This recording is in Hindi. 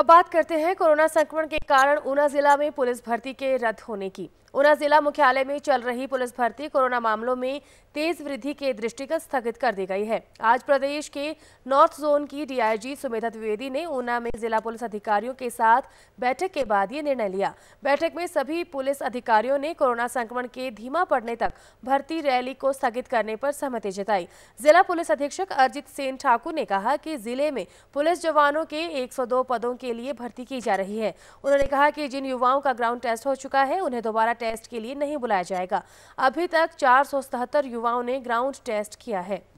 अब बात करते हैं कोरोना संक्रमण के कारण ऊना जिला में पुलिस भर्ती के रद्द होने की ऊना जिला मुख्यालय में चल रही पुलिस भर्ती कोरोना मामलों में तेज वृद्धि के दृष्टिगत स्थगित कर दी गई है आज प्रदेश के नॉर्थ जोन की डीआईजी सुमेधा द्विवेदी ने ऊना में जिला पुलिस अधिकारियों के साथ बैठक के बाद ये निर्णय लिया बैठक में सभी पुलिस अधिकारियों ने कोरोना संक्रमण के धीमा पड़ने तक भर्ती रैली को स्थगित करने पर सहमति जताई जिला पुलिस अधीक्षक अर्जित सेन ठाकुर ने कहा की जिले में पुलिस जवानों के एक पदों के के लिए भर्ती की जा रही है उन्होंने कहा कि जिन युवाओं का ग्राउंड टेस्ट हो चुका है उन्हें दोबारा टेस्ट के लिए नहीं बुलाया जाएगा अभी तक चार युवाओं ने ग्राउंड टेस्ट किया है